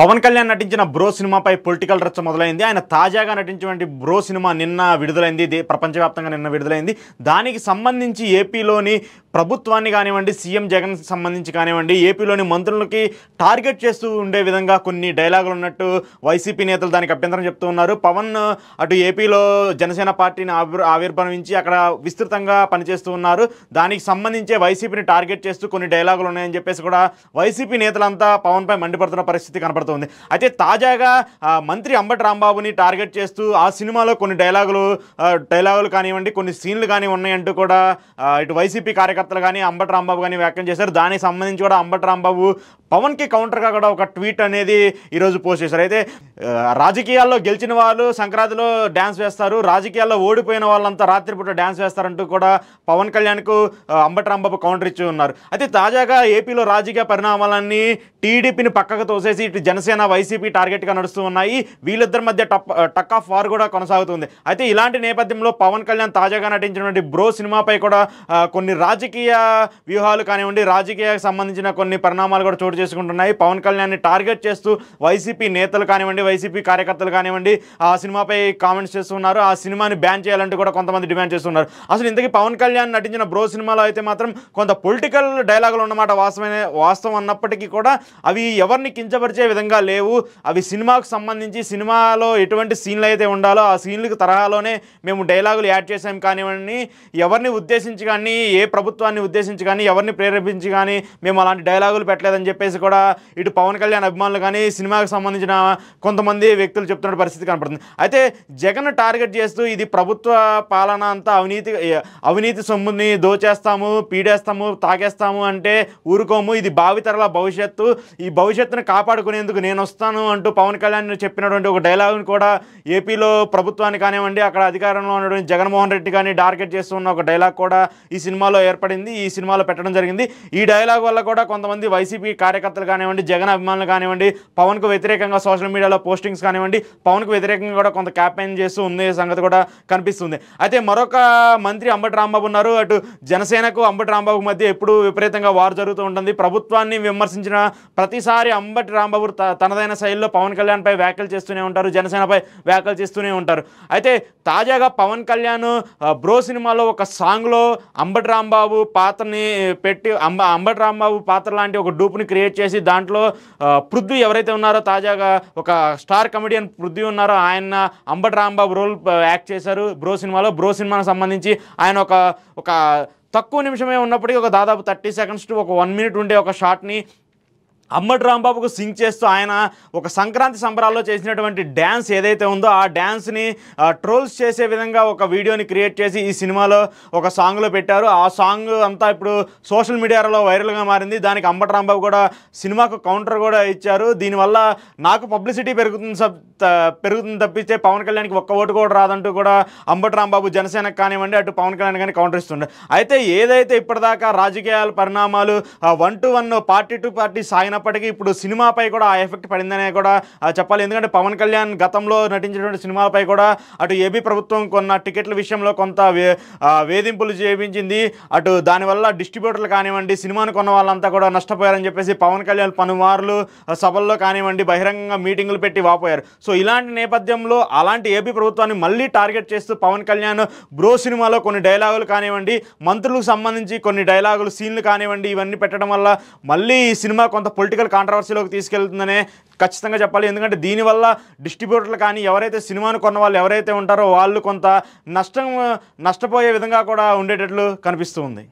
పవన్ కళ్యాణ్ నటించిన బ్రో సినిమాపై పొలిటికల్ రచ్చ మొదలైంది ఆయన తాజాగా నటించినటువంటి బ్రో సినిమా నిన్న విడుదలైంది ప్రపంచవ్యాప్తంగా నిన్న విడుదలైంది దానికి సంబంధించి ఏపీలోని ప్రభుత్వాన్ని కానివ్వండి సీఎం జగన్ సంబంధించి కానివ్వండి ఏపీలోని మంత్రులకి టార్గెట్ చేస్తూ ఉండే విధంగా కొన్ని డైలాగులు ఉన్నట్టు వైసీపీ నేతలు దానికి అభ్యంతరం చెప్తూ ఉన్నారు పవన్ అటు ఏపీలో జనసేన పార్టీని ఆవిర్భవించి అక్కడ విస్తృతంగా పనిచేస్తూ ఉన్నారు దానికి సంబంధించే వైసీపీని టార్గెట్ చేస్తూ కొన్ని డైలాగులు ఉన్నాయని చెప్పేసి కూడా వైసీపీ నేతలంతా పవన్పై మండిపడుతున్న పరిస్థితి కనపడుతుంది కనబడుతుంది అయితే తాజాగా మంత్రి అంబటి రాంబాబుని టార్గెట్ చేస్తూ ఆ సినిమాలో కొన్ని డైలాగులు డైలాగులు కానివ్వండి కొన్ని సీన్లు కానీ ఉన్నాయంటూ కూడా ఇటు వైసీపీ కార్యకర్తలు కానీ అంబటి రాంబాబు కానీ వ్యాఖ్యలు చేశారు దానికి సంబంధించి కూడా అంబటి రాంబాబు పవన్కి కౌంటర్గా కూడా ఒక ట్వీట్ అనేది ఈరోజు పోస్ట్ చేశారు అయితే రాజకీయాల్లో గెలిచిన వాళ్ళు సంక్రాంతిలో డ్యాన్స్ వేస్తారు రాజకీయాల్లో ఓడిపోయిన వాళ్ళంతా రాత్రిపూట డ్యాన్స్ వేస్తారంటూ కూడా పవన్ కళ్యాణ్కు అంబటి రాంబాబు కౌంటర్ ఇచ్చి ఉన్నారు అయితే తాజాగా ఏపీలో రాజకీయ పరిణామాలన్నీ టీడీపీని పక్కకు తోసేసి ఇటు జనసేన వైసీపీ టార్గెట్గా నడుస్తూ ఉన్నాయి వీళ్ళిద్దరి మధ్య టప్ టక్ ఆఫ్ వార్ కూడా కొనసాగుతుంది అయితే ఇలాంటి నేపథ్యంలో పవన్ కళ్యాణ్ తాజాగా నటించినటువంటి బ్రో సినిమాపై కూడా కొన్ని రాజకీయ వ్యూహాలు కానివ్వండి రాజకీయాలకు సంబంధించిన కొన్ని పరిణామాలు కూడా చోటు చేసుకుంటున్నాయి పవన్ కళ్యాణ్ని టార్గెట్ చేస్తూ వైసీపీ నేతలు కానివ్వండి వైసీపీ కార్యకర్తలు కానివ్వండి ఆ సినిమాపై కామెంట్స్ చేస్తున్నారు ఆ సినిమాని బ్యాన్ చేయాలంటూ కూడా కొంతమంది డిమాండ్ చేస్తున్నారు అసలు ఇంతకీ పవన్ కళ్యాణ్ నటించిన బ్రో సినిమాలో అయితే మాత్రం కొంత పొలిటికల్ డైలాగులు ఉన్నమాట వాస్తవమైన వాస్తవం అన్నప్పటికీ కూడా అవి ఎవరిని కించపరిచే విధంగా లేవు అవి సినిమాకు సంబంధించి సినిమాలో ఎటువంటి సీన్లు అయితే ఉండాలో ఆ సీన్లకు తరహాలోనే మేము డైలాగులు యాడ్ చేసాం కానివ్వండి ఎవరిని ఉద్దేశించి కానీ ఏ ప్రభుత్వాన్ని ఉద్దేశించి కానీ ఎవరిని ప్రేరేపించి కానీ మేము అలాంటి డైలాగులు పెట్టలేదని చెప్పేసి కూడా ఇటు పవన్ కళ్యాణ్ అభిమానులు కానీ సినిమాకు సంబంధించిన కొంతమంది వ్యక్తులు చెప్తున్న పరిస్థితి కనపడుతుంది అయితే జగన్ టార్గెట్ చేస్తూ ఇది ప్రభుత్వ పాలన అంతా అవినీతి అవినీతి సొమ్ముని దోచేస్తాము పీడేస్తాము తాగేస్తాము అంటే ఊరుకోము ఇది భావితరాల భవిష్యత్తు ఈ భవిష్యత్తును కాపాడుకునేందుకు నేను వస్తాను అంటూ పవన్ కళ్యాణ్ చెప్పినటువంటి ఒక డైలాగ్ని కూడా ఏపీలో ప్రభుత్వాన్ని కానివ్వండి అక్కడ అధికారంలో ఉన్నటువంటి జగన్మోహన్ రెడ్డి కానీ టార్గెట్ చేస్తున్న ఒక డైలాగ్ కూడా ఈ సినిమాలో ఏర్పడింది ఈ సినిమాలో పెట్టడం జరిగింది ఈ డైలాగ్ వల్ల కూడా కొంతమంది వైసీపీ కార్యకర్తలు కానివ్వండి జగన్ అభిమానులు కానివ్వండి పవన్కు వ్యతిరేకంగా సోషల్ మీడియాలో పోస్టింగ్స్ కానివ్వండి పవన్కు వ్యతిరేకంగా కూడా కొంత క్యాంపెయిన్ చేస్తూ ఉంది సంగతి కూడా కనిపిస్తుంది అయితే మరొక మంత్రి అంబటి రాంబాబు ఉన్నారు అటు జనసేనకు అంబటి రాంబాబు మధ్య ఎప్పుడు విపరీతంగా వారు జరుగుతూ ఉంటుంది ప్రభుత్వాన్ని విమర్శించిన ప్రతిసారి అంబటి రాంబాబు తనదైన శైలిలో పవన్ కళ్యాణ్పై వ్యాఖ్యలు చేస్తూనే ఉంటారు జనసేనపై వ్యాఖ్యలు చేస్తూనే ఉంటారు అయితే తాజాగా పవన్ కళ్యాణ్ బ్రో సినిమాలో ఒక సాంగ్లో అంబటి రాంబాబు పాత్రని పెట్టి అంబ అంబటి రాంబాబు పాత్ర లాంటి ఒక డూప్ని క్రియేట్ చేసి దాంట్లో పృథ్వీ ఎవరైతే ఉన్నారో తాజాగా ఒక స్టార్ కమెడియన్ పృథ్వీ ఉన్నారో ఆయన అంబటి రాంబాబు రోల్ యాక్ట్ చేశారు బ్రో సినిమాలో బ్రో సినిమాకి సంబంధించి ఆయన ఒక ఒక తక్కువ నిమిషమే ఉన్నప్పటికీ ఒక దాదాపు థర్టీ సెకండ్స్ టు ఒక వన్ మినిట్ ఉండే ఒక షాట్ని అమ్మటి రాంబాబుకు సింగ్ చేస్తూ ఆయన ఒక సంక్రాంతి సంబరాల్లో చేసినటువంటి డ్యాన్స్ ఏదైతే ఉందో ఆ డ్యాన్స్ని ట్రోల్స్ చేసే విధంగా ఒక వీడియోని క్రియేట్ చేసి ఈ సినిమాలో ఒక సాంగ్లో పెట్టారు ఆ సాంగ్ అంతా ఇప్పుడు సోషల్ మీడియాలో వైరల్గా మారింది దానికి అంబటి రాంబాబు కూడా సినిమాకు కౌంటర్ కూడా ఇచ్చారు దీనివల్ల నాకు పబ్లిసిటీ పెరుగుతుంది పెరుగుతుంది తప్పిస్తే పవన్ కళ్యాణ్కి ఒక్క ఓటు కూడా రాదంటూ కూడా అంబటి రాంబాబు జనసేనకు కానివ్వండి అటు పవన్ కళ్యాణ్ కానీ కౌంటర్ ఇస్తుండే అయితే ఏదైతే ఇప్పటిదాకా రాజకీయాల పరిణామాలు one to one party to party సాయం అయినప్పటికీ ఇప్పుడు సినిమాపై కూడా ఆ ఎఫెక్ట్ పడిందనే కూడా చెప్పాలి ఎందుకంటే పవన్ కళ్యాణ్ గతంలో నటించినటువంటి సినిమాలపై కూడా అటు ఏపీ ప్రభుత్వం కొన్న టికెట్ల విషయంలో కొంత వేధింపులు చేయించింది అటు దానివల్ల డిస్ట్రిబ్యూటర్లు కానివ్వండి సినిమాను కొన్న వాళ్ళంతా కూడా నష్టపోయారని చెప్పేసి పవన్ కళ్యాణ్ పలుమార్లు సభల్లో కానివ్వండి బహిరంగంగా మీటింగులు పెట్టి వాపోయారు సో ఇలాంటి నేపథ్యంలో అలాంటి ఏపీ ప్రభుత్వాన్ని మళ్ళీ టార్గెట్ చేస్తూ పవన్ కళ్యాణ్ బ్రో సినిమాలో కొన్ని డైలాగులు కానివ్వండి మంత్రులకు సంబంధించి కొన్ని డైలాగులు సీన్లు కానివ్వండి ఇవన్నీ పెట్టడం వల్ల మళ్ళీ ఈ సినిమా కొంత పొలిటికల్ కాంట్రవర్సీలోకి తీసుకెళ్తుందనే ఖచ్చితంగా చెప్పాలి ఎందుకంటే దీనివల్ల డిస్ట్రిబ్యూటర్లు కానీ ఎవరైతే సినిమాను కొన్న వాళ్ళు ఎవరైతే ఉంటారో వాళ్ళు కొంత నష్టం నష్టపోయే విధంగా కూడా ఉండేటట్లు కనిపిస్తుంది